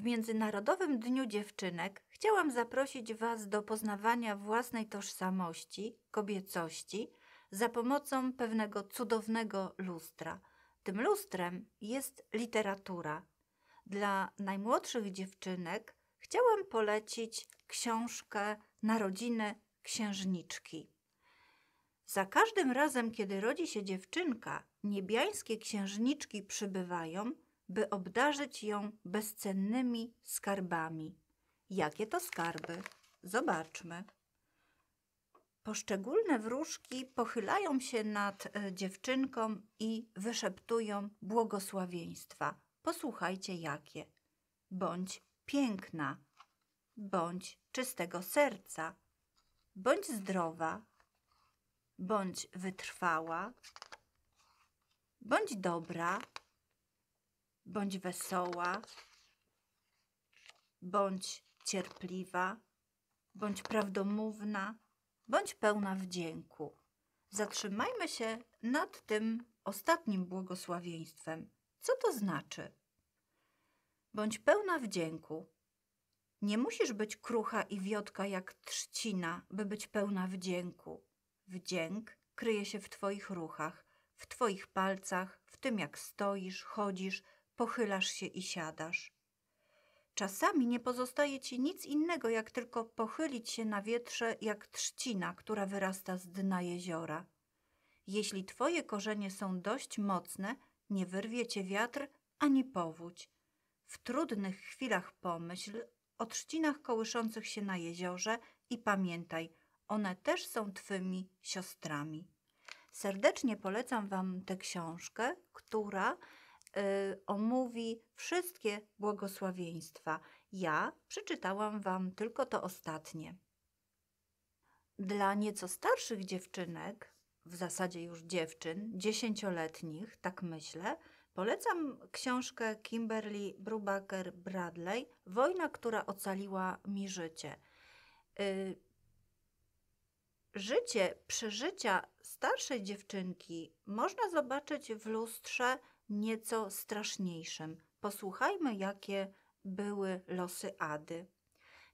W Międzynarodowym Dniu Dziewczynek chciałam zaprosić Was do poznawania własnej tożsamości, kobiecości za pomocą pewnego cudownego lustra. Tym lustrem jest literatura. Dla najmłodszych dziewczynek chciałam polecić książkę Narodziny Księżniczki. Za każdym razem, kiedy rodzi się dziewczynka, niebiańskie księżniczki przybywają – by obdarzyć ją bezcennymi skarbami. Jakie to skarby? Zobaczmy. Poszczególne wróżki pochylają się nad e, dziewczynką i wyszeptują błogosławieństwa. Posłuchajcie jakie. Bądź piękna, bądź czystego serca, bądź zdrowa, bądź wytrwała, bądź dobra, bądź wesoła, bądź cierpliwa, bądź prawdomówna, bądź pełna wdzięku. Zatrzymajmy się nad tym ostatnim błogosławieństwem. Co to znaczy? Bądź pełna wdzięku. Nie musisz być krucha i wiotka jak trzcina, by być pełna wdzięku. Wdzięk kryje się w Twoich ruchach, w Twoich palcach, w tym jak stoisz, chodzisz, pochylasz się i siadasz. Czasami nie pozostaje ci nic innego, jak tylko pochylić się na wietrze, jak trzcina, która wyrasta z dna jeziora. Jeśli twoje korzenie są dość mocne, nie wyrwie cię wiatr ani powódź. W trudnych chwilach pomyśl o trzcinach kołyszących się na jeziorze i pamiętaj, one też są twymi siostrami. Serdecznie polecam wam tę książkę, która Y, omówi wszystkie błogosławieństwa. Ja przeczytałam Wam tylko to ostatnie. Dla nieco starszych dziewczynek, w zasadzie już dziewczyn, dziesięcioletnich, tak myślę, polecam książkę Kimberly Brubaker Bradley Wojna, która ocaliła mi życie. Y, życie, przeżycia starszej dziewczynki można zobaczyć w lustrze nieco straszniejszym. Posłuchajmy, jakie były losy Ady.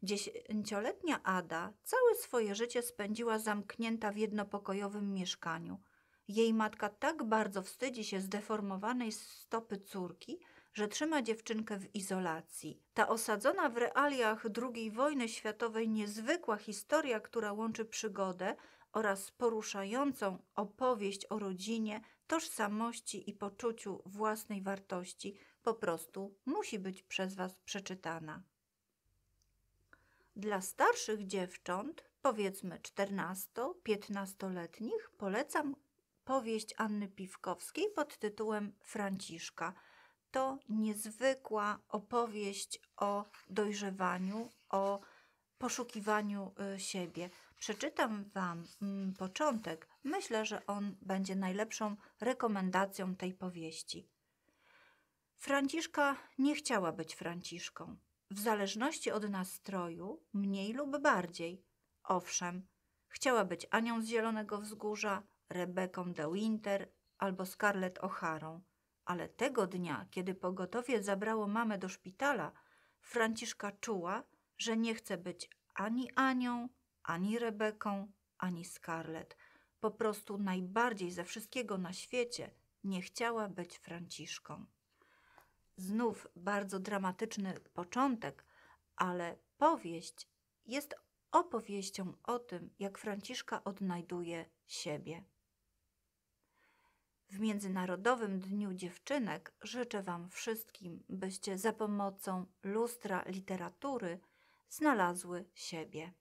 Dziesięcioletnia Ada całe swoje życie spędziła zamknięta w jednopokojowym mieszkaniu. Jej matka tak bardzo wstydzi się zdeformowanej stopy córki, że trzyma dziewczynkę w izolacji. Ta osadzona w realiach II wojny światowej niezwykła historia, która łączy przygodę, oraz poruszającą opowieść o rodzinie, tożsamości i poczuciu własnej wartości po prostu musi być przez Was przeczytana. Dla starszych dziewcząt, powiedzmy 14-15-letnich, polecam powieść Anny Piwkowskiej pod tytułem Franciszka. To niezwykła opowieść o dojrzewaniu, o poszukiwaniu y, siebie. Przeczytam Wam mm, początek. Myślę, że on będzie najlepszą rekomendacją tej powieści. Franciszka nie chciała być Franciszką. W zależności od nastroju, mniej lub bardziej. Owszem, chciała być Anią z Zielonego Wzgórza, Rebeką de Winter albo Scarlett O'Harą. Ale tego dnia, kiedy pogotowie zabrało mamę do szpitala, Franciszka czuła, że nie chce być ani Anią, ani Rebeką, ani Scarlett. Po prostu najbardziej ze wszystkiego na świecie nie chciała być Franciszką. Znów bardzo dramatyczny początek, ale powieść jest opowieścią o tym, jak Franciszka odnajduje siebie. W Międzynarodowym Dniu Dziewczynek życzę Wam wszystkim, byście za pomocą lustra literatury znalazły siebie.